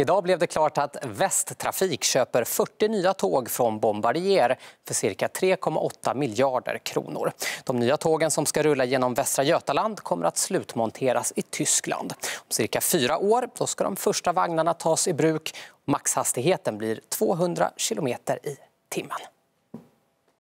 Idag blev det klart att Västtrafik köper 40 nya tåg från Bombardier för cirka 3,8 miljarder kronor. De nya tågen som ska rulla genom Västra Götaland kommer att slutmonteras i Tyskland. Om cirka fyra år då ska de första vagnarna tas i bruk. Maxhastigheten blir 200 km i timmen.